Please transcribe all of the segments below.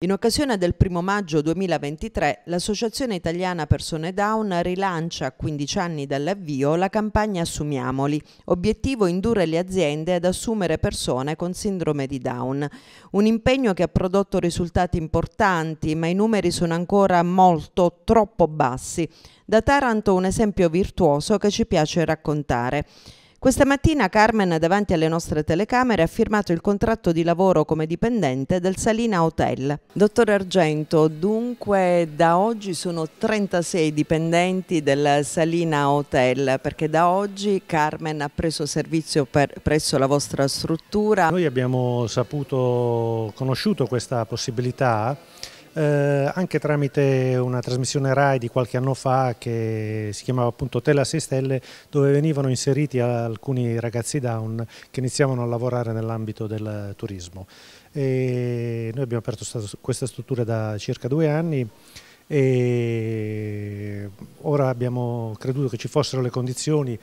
In occasione del 1 maggio 2023, l'Associazione Italiana Persone Down rilancia a 15 anni dall'avvio la campagna Assumiamoli, obiettivo indurre le aziende ad assumere persone con sindrome di Down. Un impegno che ha prodotto risultati importanti, ma i numeri sono ancora molto, troppo bassi. Da Taranto un esempio virtuoso che ci piace raccontare. Questa mattina Carmen davanti alle nostre telecamere ha firmato il contratto di lavoro come dipendente del Salina Hotel. Dottor Argento, dunque da oggi sono 36 dipendenti del Salina Hotel perché da oggi Carmen ha preso servizio per, presso la vostra struttura. Noi abbiamo saputo, conosciuto questa possibilità eh, anche tramite una trasmissione RAI di qualche anno fa che si chiamava appunto Tela 6 Stelle dove venivano inseriti alcuni ragazzi down che iniziavano a lavorare nell'ambito del turismo. E noi abbiamo aperto questa struttura da circa due anni e ora abbiamo creduto che ci fossero le condizioni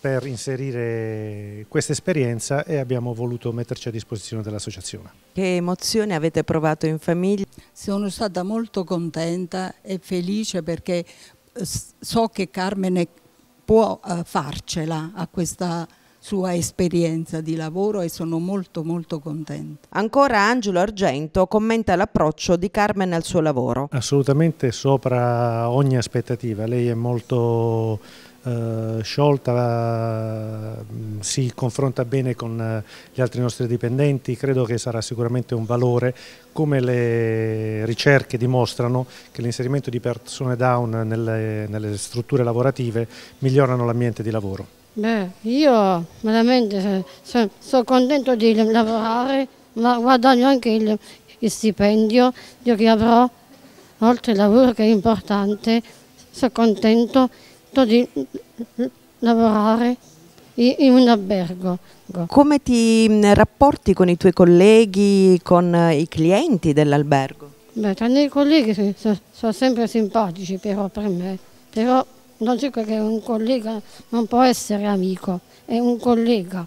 per inserire questa esperienza e abbiamo voluto metterci a disposizione dell'associazione. Che emozione avete provato in famiglia? sono stata molto contenta e felice perché eh, so che Carmine può eh, farcela a questa sua esperienza di lavoro e sono molto molto contenta. Ancora Angelo Argento commenta l'approccio di Carmen al suo lavoro. Assolutamente sopra ogni aspettativa, lei è molto eh, sciolta, mm, si confronta bene con eh, gli altri nostri dipendenti, credo che sarà sicuramente un valore, come le ricerche dimostrano che l'inserimento di persone down nelle, nelle strutture lavorative migliorano l'ambiente di lavoro. Beh, io veramente eh, sono so contento di lavorare, ma guadagno anche il, il stipendio, io che avrò oltre al lavoro che è importante, sono contento di lavorare in un albergo. Come ti rapporti con i tuoi colleghi, con eh, i clienti dell'albergo? Beh, tra i colleghi sono, sono sempre simpatici però per me, però non dico che un collega non può essere amico, è un collega.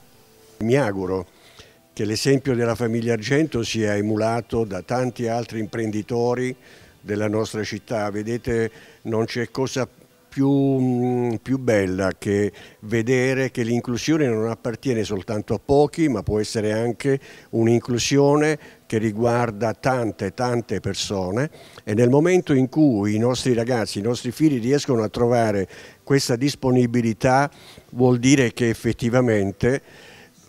Mi auguro che l'esempio della famiglia Argento sia emulato da tanti altri imprenditori della nostra città. Vedete, non c'è cosa più, mm, più, bella che vedere che l'inclusione non appartiene soltanto a pochi, ma può essere anche un'inclusione che riguarda tante, tante persone e nel momento in cui i nostri ragazzi, i nostri figli riescono a trovare questa disponibilità vuol dire che effettivamente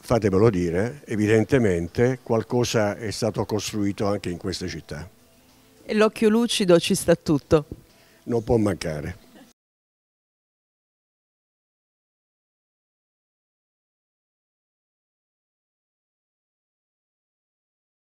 fatemelo dire, evidentemente qualcosa è stato costruito anche in queste città. E l'occhio lucido ci sta tutto. Non può mancare.